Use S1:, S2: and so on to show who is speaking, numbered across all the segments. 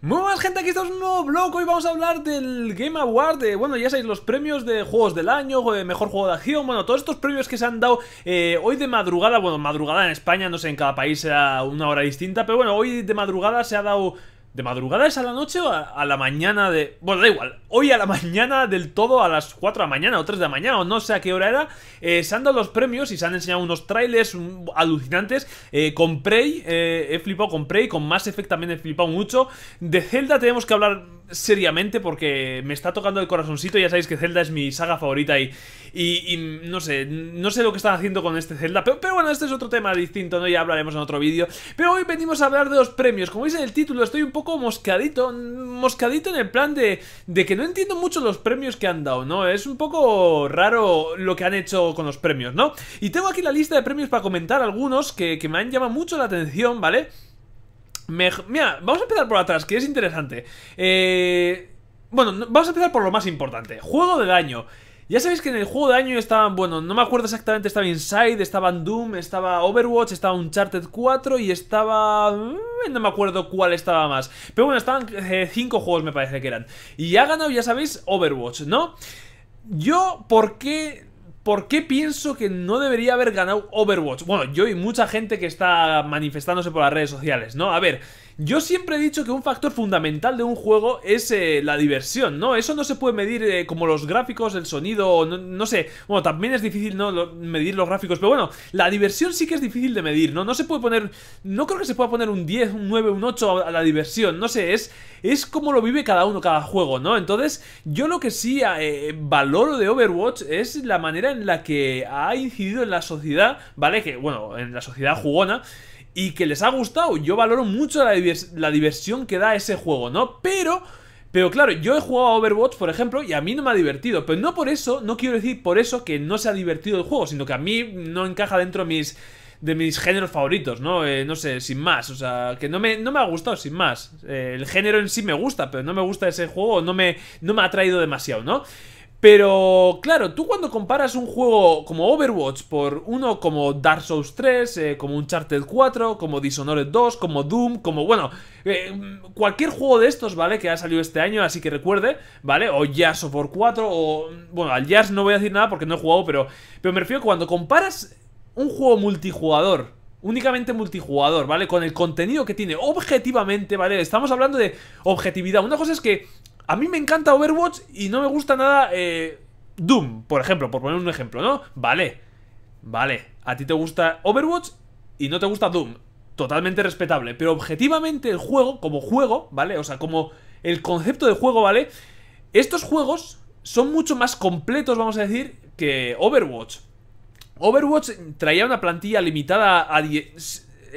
S1: Muy buenas gente, aquí estamos en un nuevo blog, hoy vamos a hablar del Game Award, eh, bueno ya sabéis los premios de juegos del año, mejor juego de acción, bueno todos estos premios que se han dado eh, hoy de madrugada, bueno madrugada en España, no sé en cada país será una hora distinta, pero bueno hoy de madrugada se ha dado ¿De madrugada es a la noche o a, la mañana de.? Bueno, da igual. Hoy a la mañana del todo, a las 4 de la mañana o 3 de la mañana, o no sé a qué hora era, eh, se han dado los premios y se han enseñado unos trailers alucinantes. Eh, con Prey, eh, he flipado con Prey, con Mass Effect también he flipado mucho. De Zelda tenemos que hablar seriamente porque me está tocando el corazoncito. Ya sabéis que Zelda es mi saga favorita y, y, no sé, no sé lo que están haciendo con este Zelda. Pero, bueno, este es otro tema distinto, ¿no? Ya hablaremos en otro vídeo. Pero hoy venimos a hablar de los premios. Como veis en el título, estoy un poco moscadito. Moscadito en el plan de, de que no entiendo mucho los premios que han dado, ¿no? Es un poco raro lo que han hecho con los premios, ¿no? Y tengo aquí la lista de premios para comentar algunos que, que me han llamado mucho la atención, ¿vale? Mira, vamos a empezar por atrás, que es interesante. Eh... Bueno, vamos a empezar por lo más importante. Juego de daño. Ya sabéis que en el juego de daño estaban, bueno, no me acuerdo exactamente, estaba Inside, estaba Doom, estaba Overwatch, estaba Uncharted 4 y estaba... Mm, no me acuerdo cuál estaba más. Pero bueno, estaban 5 eh, juegos me parece que eran. Y ha ganado, ya sabéis, Overwatch, ¿no? Yo, ¿por qué ¿Por qué pienso que no debería haber ganado Overwatch? Bueno, yo y mucha gente que está manifestándose por las redes sociales, ¿no? A ver, yo siempre he dicho que un factor fundamental de un juego es eh, la diversión, ¿no? Eso no se puede medir eh, como los gráficos, el sonido, no, no, sé. Bueno, también es difícil ¿no? medir los gráficos, pero bueno, la diversión sí que es difícil de medir, ¿no? No se puede poner... No creo que se pueda poner un 10, un 9, un 8 a, la diversión, no sé, es, es como lo vive cada uno, cada juego, ¿no? Entonces, yo lo que sí eh, valoro de Overwatch es la manera en la que ha incidido en la sociedad, ¿vale? Que, bueno, en la sociedad jugona y que les ha gustado. Yo valoro mucho la, diversión que da ese juego, ¿no? Pero... Pero claro, yo he jugado a Overwatch, por ejemplo, y a mí no me ha divertido. Pero no por eso, no quiero decir por eso que no se ha divertido el juego, sino que a mí no encaja dentro de mis, de mis géneros favoritos, ¿no? Eh, no sé, sin más. O sea, que no me, no me ha gustado, sin más. Eh, el género en sí me gusta, pero no me gusta ese juego, no me, no me ha traído demasiado, ¿no? Pero claro, tú cuando comparas un juego como Overwatch por uno como Dark Souls 3, eh, como Uncharted 4, como Dishonored 2, como Doom, como bueno, eh, cualquier juego de estos, ¿vale? Que ha salido este año, así que recuerde, ¿vale? O Jazz of War 4, o bueno, al Jazz no voy a decir nada porque no he jugado, pero, pero me refiero cuando comparas un juego multijugador únicamente multijugador, ¿vale? Con el contenido que tiene objetivamente, ¿vale? Estamos hablando de objetividad. Una cosa es que a mí me encanta Overwatch y no me gusta nada eh, Doom, por ejemplo, por poner un ejemplo, ¿no? Vale, vale, a ti te gusta Overwatch y no te gusta Doom. Totalmente respetable, pero objetivamente el juego, como juego, ¿vale? O sea, como el concepto de juego, ¿vale? Estos juegos son mucho más completos, vamos a decir, que Overwatch. Overwatch traía una plantilla limitada a... Eh,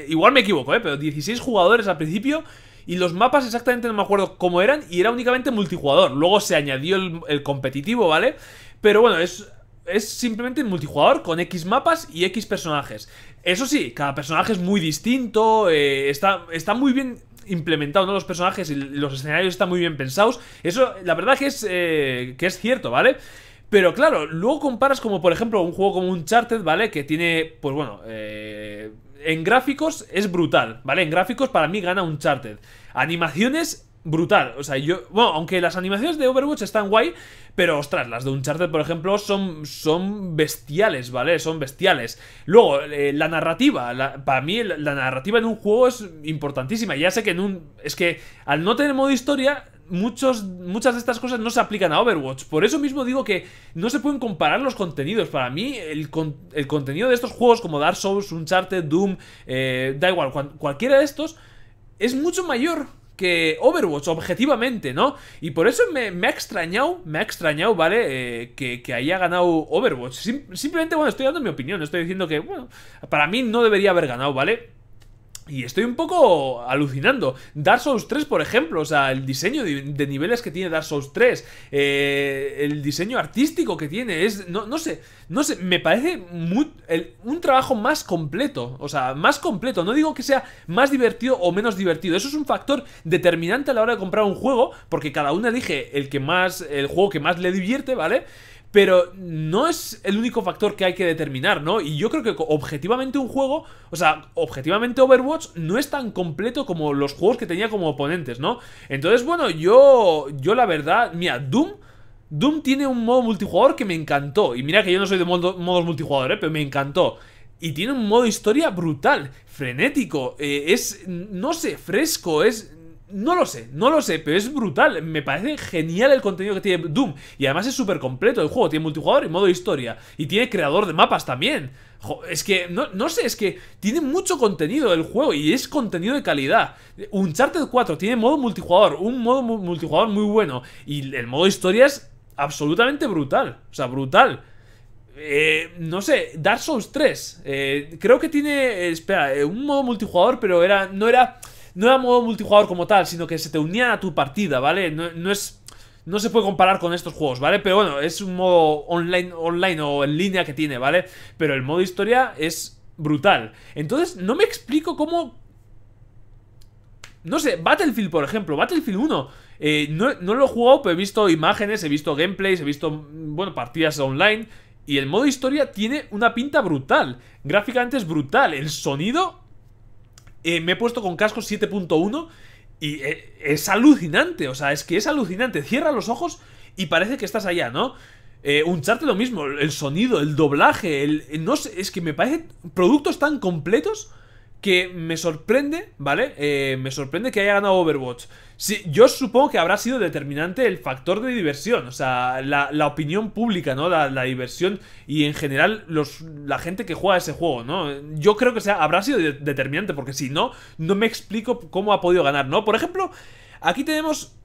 S1: igual me equivoco, ¿eh? Pero 16 jugadores al principio y los mapas exactamente no me acuerdo cómo eran y era únicamente multijugador. Luego se añadió el, competitivo, ¿vale? Pero bueno, es, es simplemente multijugador con X mapas y X personajes. Eso sí, cada personaje es muy distinto, eh, está, está muy bien implementado, ¿no? Los personajes y los escenarios están muy bien pensados. Eso, la verdad que es, eh, que es cierto, ¿vale? Pero claro, luego comparas como, por ejemplo, un juego como Uncharted, ¿vale? Que tiene, pues bueno, eh, en gráficos es brutal, ¿vale? En gráficos para mí gana Uncharted. Animaciones brutal. O sea, yo. Bueno, aunque las animaciones de Overwatch están guay, pero ostras, las de Uncharted, por ejemplo, son, son bestiales, ¿vale? Son bestiales. Luego, eh, la narrativa. para mí, la, la, narrativa en un juego es importantísima. Ya sé que en un. Es que al no tener modo historia muchas de estas cosas no se aplican a Overwatch. Por eso mismo digo que no se pueden comparar los contenidos. Para mí, el, contenido de estos juegos como Dark Souls, Uncharted, Doom, eh, da igual, cualquiera de estos, es mucho mayor que Overwatch, objetivamente, ¿no? Y por eso me, ha extrañado, me ha extrañado, ¿vale? Eh, que, haya ganado Overwatch. simplemente, bueno, estoy dando mi opinión, estoy diciendo que, bueno, para mí no debería haber ganado, ¿vale? Y estoy un poco alucinando. Dark Souls 3, por ejemplo, o sea, el diseño de, niveles que tiene Dark Souls 3, eh, el diseño artístico que tiene, es, no, sé, no sé, me parece un trabajo más completo, o sea, más completo. No digo que sea más divertido o menos divertido, eso es un factor determinante a la hora de comprar un juego, porque cada uno elige el que más, el juego que más le divierte, ¿vale? Pero no es el único factor que hay que determinar, ¿no? Y yo creo que objetivamente un juego, o sea, objetivamente Overwatch no es tan completo como los juegos que tenía como oponentes, ¿no? Entonces, bueno, yo, yo la verdad, mira, Doom... Doom tiene un modo multijugador que me encantó. Y mira que yo no soy de modos multijugador, ¿eh? pero me encantó. Y tiene un modo historia brutal, frenético, eh, es, no sé, fresco, es, no lo sé, no lo sé, pero es brutal. Me parece genial el contenido que tiene Doom. Y además es súper completo el juego. Tiene multijugador y modo historia. Y tiene creador de mapas también. es que, no, sé, es que tiene mucho contenido el juego y es contenido de calidad. Uncharted 4 tiene modo multijugador, un modo multijugador muy bueno. Y el modo historia es absolutamente brutal. O sea, brutal. Eh, no sé, Dark Souls 3. Eh, creo que tiene, eh, espera, un modo multijugador, pero era no era no era modo multijugador como tal, sino que se te unía a tu partida, ¿vale? No, es... No se puede comparar con estos juegos, ¿vale? Pero bueno, es un modo online, online o en línea que tiene, ¿vale? Pero el modo historia es brutal. Entonces, no me explico cómo... No sé, Battlefield, por ejemplo, Battlefield 1. Eh, no, no lo he jugado, pero he visto imágenes, he visto gameplays, he visto, mm, bueno, partidas online. Y el modo historia tiene una pinta brutal. Gráficamente es brutal. El sonido eh, me he puesto con casco 7.1 y eh, es alucinante, o sea, es que es alucinante. Cierra los ojos y parece que estás allá, ¿no? Eh, un charte lo mismo, el sonido, el doblaje, el, no sé, es que me parece productos tan completos que me sorprende, ¿vale? Eh, me sorprende que haya ganado Overwatch. Sí, yo supongo que habrá sido determinante el factor de diversión, o sea, la, opinión pública, ¿no? La, diversión y en general los, la gente que juega ese juego, ¿no? Yo creo que habrá sido determinante, porque si no, no me explico cómo ha podido ganar, ¿no? Por ejemplo, aquí tenemos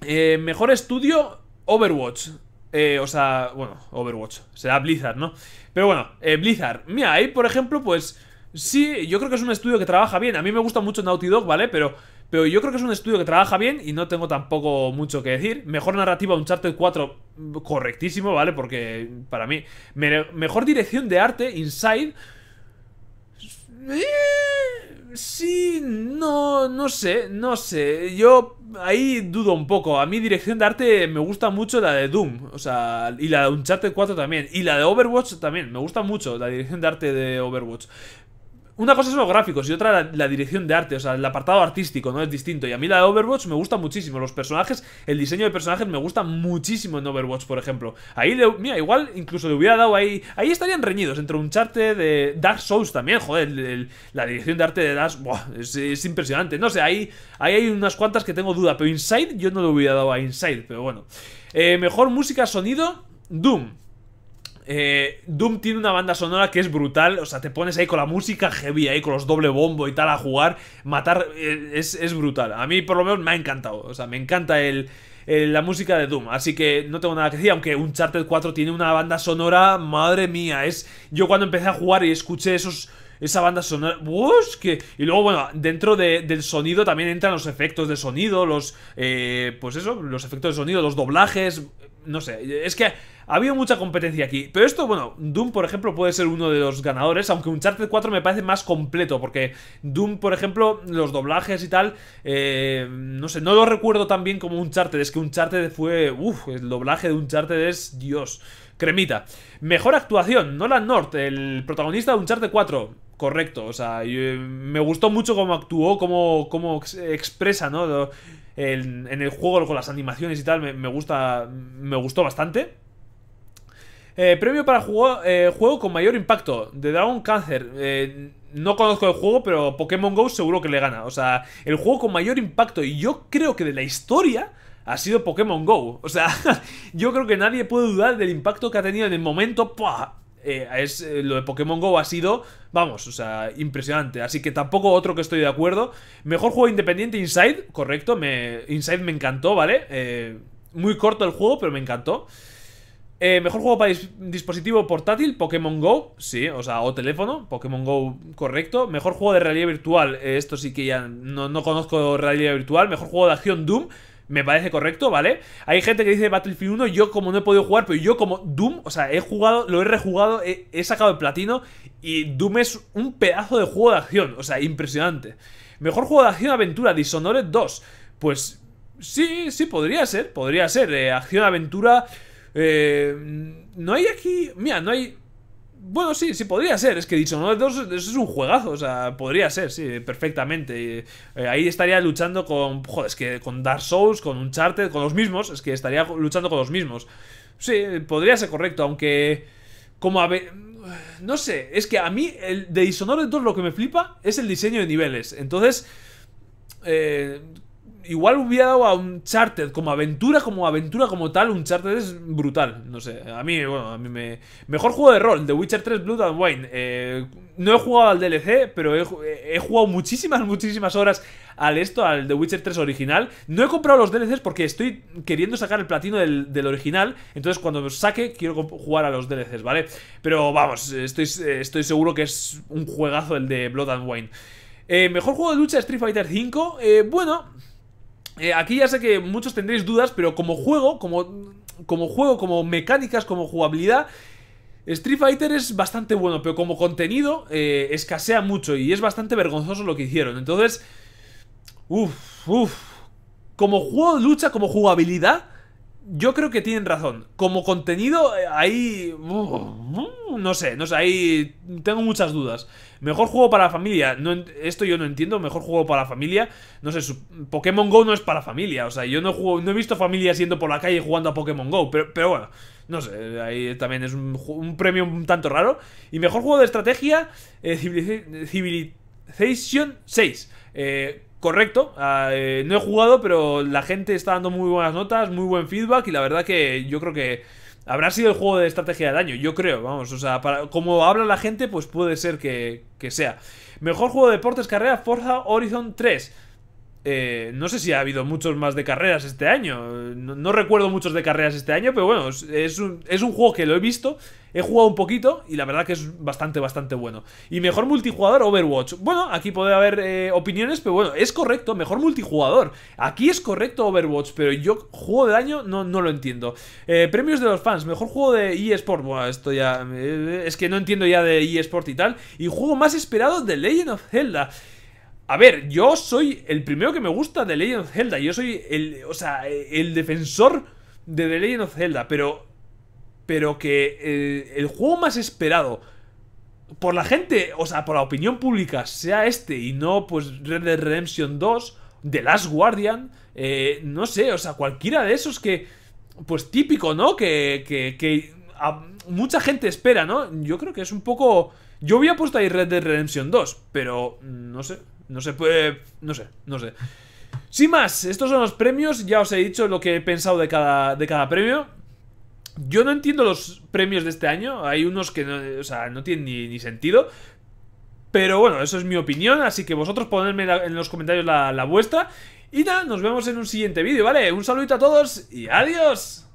S1: eh, mejor estudio Overwatch. Eh, o sea, bueno, Overwatch. Será Blizzard, ¿no? Pero bueno, Blizzard. Mira, ahí, por ejemplo, pues Sí, yo creo que es un estudio que trabaja bien. A mí me gusta mucho Naughty Dog, ¿vale? Pero, pero yo creo que es un estudio que trabaja bien y no tengo tampoco mucho que decir. Mejor narrativa Uncharted 4, correctísimo, ¿vale? Porque para mí... mejor dirección de arte, Inside... Eh, sí, no, no sé, no sé. Yo ahí dudo un poco. A mí dirección de arte me gusta mucho la de Doom, o sea, y la de Uncharted 4 también, y la de Overwatch también. Me gusta mucho la dirección de arte de Overwatch. Una cosa son los gráficos y otra la, dirección de arte, o sea, el apartado artístico, ¿no? Es distinto. Y a mí la de Overwatch me gusta muchísimo. Los personajes, el diseño de personajes me gusta muchísimo en Overwatch, por ejemplo. Ahí, le, mira, igual incluso le hubiera dado ahí... Ahí estarían reñidos entre un charte de Dark Souls también, joder. la dirección de arte de Dark buah, es, impresionante. No sé, ahí, ahí hay unas cuantas que tengo duda, pero Inside yo no le hubiera dado a Inside, pero bueno. Eh, mejor música, sonido, Doom. Eh, Doom tiene una banda sonora que es brutal, o sea, te pones ahí con la música heavy, ahí con los doble bombo y tal a jugar, matar eh, es, brutal. A mí por lo menos me ha encantado, o sea, me encanta el, la música de Doom, así que no tengo nada que decir, aunque Uncharted 4 tiene una banda sonora, madre mía, es... Yo cuando empecé a jugar y escuché esos esa banda sonora. Y luego, bueno, dentro del sonido también entran los efectos de sonido, los. Eh, pues eso, los efectos de sonido, los doblajes. No sé, es que ha habido mucha competencia aquí. Pero esto, bueno, Doom, por ejemplo, puede ser uno de los ganadores. Aunque un Uncharted 4 me parece más completo. Porque Doom, por ejemplo, los doblajes y tal. Eh, no sé, no lo recuerdo tan bien como Uncharted. Es que Uncharted fue. Uff, el doblaje de un Uncharted es. Dios. Cremita. Mejor actuación. Nolan North, el protagonista de un Uncharted 4 correcto. O sea, eh, me gustó mucho cómo actuó, cómo, cómo expresa, ¿no? En, el juego con las animaciones y tal, me, me gusta. Me gustó bastante. Eh, premio para juego eh, juego con mayor impacto. The Dragon Cancer. Eh, no conozco el juego, pero Pokémon Go seguro que le gana. O sea, el juego con mayor impacto. Y yo creo que de la historia ha sido Pokémon Go. O sea, yo creo que nadie puede dudar del impacto que ha tenido en el momento. Eh, es, lo de Pokémon Go ha sido, vamos, o sea, impresionante. Así que tampoco otro que estoy de acuerdo. Mejor juego independiente, Inside, correcto. Me, Inside me encantó, ¿vale? muy corto el juego, pero me encantó. Eh, mejor juego para dispositivo portátil, Pokémon Go, sí, o sea, o teléfono, Pokémon Go correcto. Mejor juego de realidad virtual, eh, esto sí que ya no, conozco realidad virtual. Mejor juego de acción, Doom, me parece correcto, ¿vale? Hay gente que dice Battlefield 1, yo como no he podido jugar, pero yo como Doom, o sea, he jugado, lo he rejugado, he, sacado el platino y Doom es un pedazo de juego de acción, o sea, impresionante. Mejor juego de acción-aventura, Dishonored 2, pues sí, sí, podría ser, podría ser, eh, acción-aventura... Eh, no hay aquí... Mira, no hay... Bueno, sí, sí, podría ser. Es que dicho, no, es un juegazo. O sea, podría ser, sí, perfectamente. Eh, ahí estaría luchando con. Joder, es que con Dark Souls, con Uncharted, con los mismos. Es que estaría luchando con los mismos. Sí, podría ser correcto, aunque. Como a ver. No sé, es que a mí el de Dishonored 2 lo que me flipa es el diseño de niveles. Entonces. Eh, igual hubiera dado a un charter como aventura, como aventura como tal, un charter es brutal. No sé, a mí, bueno, a mí me... Mejor juego de rol, The Witcher 3 Blood and Wine. Eh, no he jugado al DLC, pero eh, he, jugado muchísimas, muchísimas horas al esto, al The Witcher 3 original. No he comprado los DLCs porque estoy queriendo sacar el platino del, original. Entonces, cuando me saque, quiero jugar a los DLCs, ¿vale? Pero vamos, estoy, estoy seguro que es un juegazo el de Blood and Wine. Eh, mejor juego de lucha Street Fighter V, bueno, eh, aquí ya sé que muchos tendréis dudas, pero como juego, como, como juego, como mecánicas, como jugabilidad, Street Fighter es bastante bueno, pero como contenido eh, escasea mucho y es bastante vergonzoso lo que hicieron. Entonces, uff, uff. Como juego de lucha, como jugabilidad, yo creo que tienen razón. Como contenido, eh, ahí... No sé, no sé, ahí tengo muchas dudas. Mejor juego para la familia, no, esto yo no entiendo, mejor juego para la familia, no sé, Pokémon Go no es para familia, o sea, yo no, juego, no he visto familia Siendo por la calle jugando a Pokémon Go, pero, pero bueno, no sé, ahí también es un, premio un tanto raro. Y mejor juego de estrategia, eh, Civilization 6. Eh, correcto. Ah, eh, no he jugado, pero la gente está dando muy buenas notas, muy buen feedback y la verdad que yo creo que Habrá sido el juego de estrategia de daño, yo creo, vamos, o sea, para, como habla la gente, pues puede ser que, que sea. Mejor juego de deportes carrera Forza Horizon 3. Eh, no sé si ha habido muchos más de carreras este año. No, recuerdo muchos de carreras este año, pero bueno, es un, juego que lo he visto, he jugado un poquito y la verdad que es bastante, bastante bueno. Y mejor multijugador Overwatch. Bueno, aquí puede haber eh, opiniones, pero bueno, es correcto, mejor multijugador. Aquí es correcto Overwatch, pero yo juego de año no, no lo entiendo. Eh, premios de los fans, mejor juego de eSport. Bueno, esto ya... es que no entiendo ya de eSport y tal. Y juego más esperado de Legend of Zelda. A ver, yo soy el primero que me gusta de Legend of Zelda. Yo soy el, o sea, el defensor de The Legend of Zelda. Pero, pero que eh, el, juego más esperado por la gente, o sea, por la opinión pública, sea este y no, pues, Red Dead Redemption 2, The Last Guardian, eh, no sé, o sea, cualquiera de esos que, pues, típico, ¿no? Que, que, que mucha gente espera, ¿no? Yo creo que es un poco... Yo había puesto ahí Red Dead Redemption 2, pero no sé, no se puede... No sé, no sé. Sin más, estos son los premios. Ya os he dicho lo que he pensado de cada, de cada premio. Yo no entiendo los premios de este año. Hay unos que no, o sea, no tienen ni, sentido. Pero bueno, eso es mi opinión, así que vosotros ponedme en los comentarios la, la vuestra. Y nada, nos vemos en un siguiente vídeo, ¿vale? Un saludito a todos y adiós.